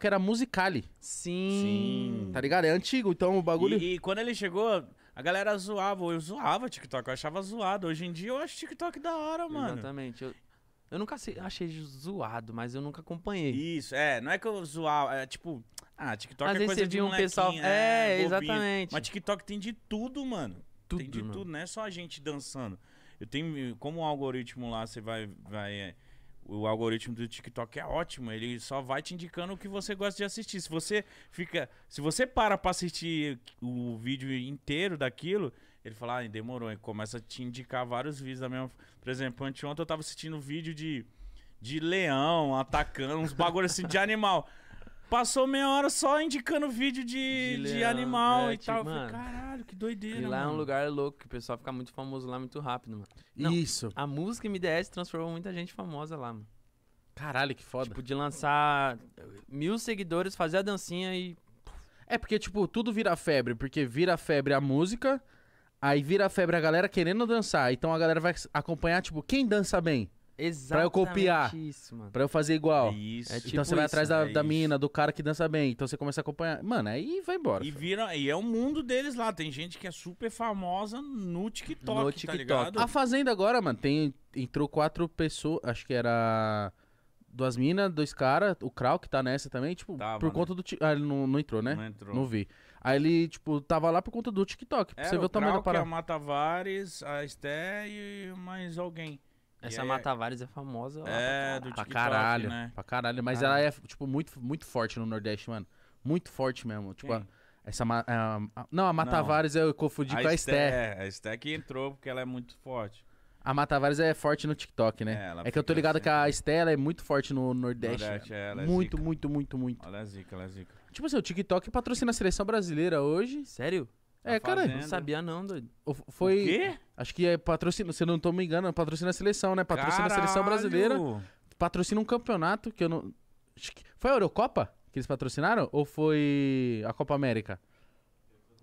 que era Musicali. Sim. Sim. Tá ligado? É antigo, então o bagulho. E, e quando ele chegou, a galera zoava. Eu zoava TikTok, eu achava zoado. Hoje em dia eu acho TikTok da hora, mano. Exatamente. Eu, eu nunca achei zoado, mas eu nunca acompanhei. Isso, é. Não é que eu zoava, é tipo. Ah, TikTok Às é vezes coisa você de viu um pessoal- né, é, exatamente. Mas TikTok tem de tudo, mano. Tudo, tem de mano. tudo, não é só a gente dançando. Eu tenho, como o algoritmo lá, você vai, vai é, o algoritmo do TikTok é ótimo, ele só vai te indicando o que você gosta de assistir. Se você fica, se você para para assistir o vídeo inteiro daquilo, ele fala, ah, demorou, e começa a te indicar vários vídeos da mesma, por exemplo, anteontem eu tava assistindo um vídeo de de leão atacando uns bagulho assim de animal. Passou meia hora só indicando vídeo de, de, de animal é, e tipo, tal. Mano, falei, caralho, que doideira. E lá mano. é um lugar louco, que o pessoal fica muito famoso lá muito rápido, mano. Não, Isso. A música MDS transformou muita gente famosa lá, mano. Caralho, que foda. Tipo, de lançar mil seguidores, fazer a dancinha e. É porque, tipo, tudo vira febre, porque vira febre a música, aí vira febre a galera querendo dançar. Então a galera vai acompanhar, tipo, quem dança bem? Exatamente. Pra eu copiar. Isso, mano. Pra eu fazer igual. Isso. É então tipo então você vai atrás da, é da mina, do cara que dança bem. Então você começa a acompanhar. Mano, aí vai embora. E vira. E é o mundo deles lá. Tem gente que é super famosa no TikTok, no tá TikTok. tá ligado? A Fazenda agora, mano, tem. Entrou quatro pessoas. Acho que era. Duas minas, dois caras, o Krau que tá nessa também, tipo, tava, por né? conta né? do. Ah, ele não, não entrou, né? Não entrou. Não vi. Aí ele, tipo, tava lá por conta do TikTok. Pra é, você ver o, o tamanho Krau, da parada. é a Mata Vares, a Esté e mais alguém. Essa aí, Mata é, é famosa lá É, pra do TikTok, pra caralho, né? Pra caralho. Mas caralho. ela é, tipo, muito, muito forte no Nordeste, mano. Muito forte mesmo. Tipo, a, essa. A, a, não, a Mata não. eu confundi a com a Esté. É, a Esté que entrou porque ela é muito forte. A Matavares é forte no TikTok, né? É, é que eu tô ligado assim. que a Estela é muito forte no Nordeste. Nordeste é, ela é muito, zica. muito, muito, muito. Ela é zica, ela é zica. Tipo assim, o TikTok patrocina a seleção brasileira hoje. Sério? É, cara, não sabia não, doido. Foi. O quê? Acho que é patrocina, se eu não tô me engano, patrocina a seleção, né? Patrocina Caralho. a seleção brasileira. Patrocina um campeonato que eu não. Foi a Eurocopa que eles patrocinaram? Ou foi a Copa América?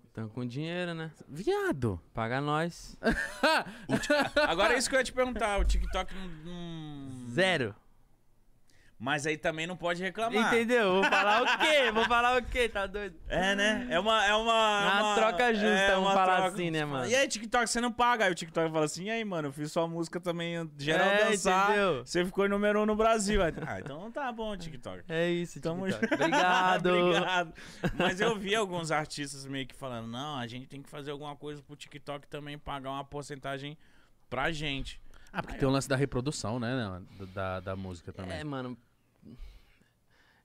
Estão com dinheiro, né? Viado! Paga nós. Agora é isso que eu ia te perguntar. O TikTok não. Zero. Mas aí também não pode reclamar. Entendeu? Vou falar o quê? Vou falar o quê? Tá doido? É, né? É uma. É uma, é uma, é uma troca justa, é vamos falar troca... assim, né, mano? E aí, TikTok, você não paga. Aí o TikTok fala assim: e aí, mano, eu fiz sua música também, geral é, dançar. Entendeu? Você ficou número um no Brasil. Aí, ah, então tá bom, TikTok. É isso, Tamo... Obrigado. Obrigado. Mas eu vi alguns artistas meio que falando: não, a gente tem que fazer alguma coisa pro TikTok também pagar uma porcentagem pra gente. Ah, porque Aí, tem o lance da reprodução, né, né? da, da música também. É, mano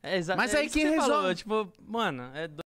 é exatamente. Mas é aí que, que resolve. Falou, tipo, mano, é doido.